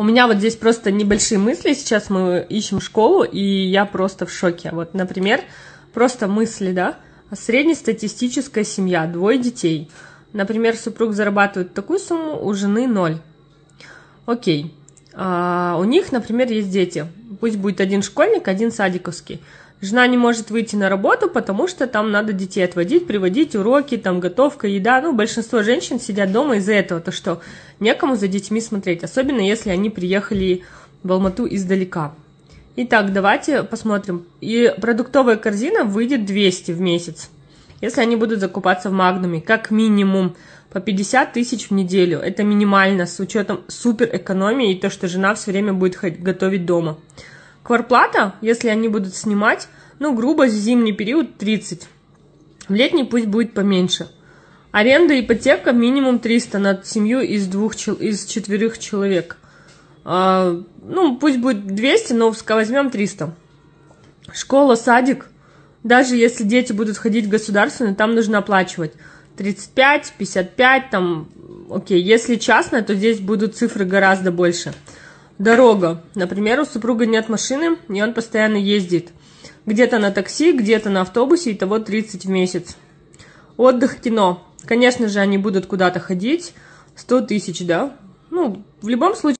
У меня вот здесь просто небольшие мысли. Сейчас мы ищем школу, и я просто в шоке. Вот, например, просто мысли, да? Среднестатистическая семья, двое детей. Например, супруг зарабатывает такую сумму, у жены ноль. Окей. А, у них, например, есть дети. Пусть будет один школьник, один садиковский. Жена не может выйти на работу, потому что там надо детей отводить, приводить уроки, там готовка, еда. Ну, большинство женщин сидят дома из-за этого, то что некому за детьми смотреть, особенно если они приехали в Алмату издалека. Итак, давайте посмотрим. И продуктовая корзина выйдет 200 в месяц, если они будут закупаться в Магнуме, как минимум по 50 тысяч в неделю. Это минимально с учетом суперэкономии и то, что жена все время будет готовить дома. Кварплата, если они будут снимать, ну, грубо, зимний период 30. В летний пусть будет поменьше. Аренда, ипотека минимум 300 на семью из, двух, из четверых человек. А, ну, пусть будет 200, но возьмем 300. Школа, садик. Даже если дети будут ходить в государственную, там нужно оплачивать. 35, 55, там, окей. Если частная, то здесь будут цифры гораздо больше. Дорога. Например, у супруга нет машины, и он постоянно ездит. Где-то на такси, где-то на автобусе, и того 30 в месяц. Отдых, кино. Конечно же, они будут куда-то ходить. 100 тысяч, да? Ну, в любом случае,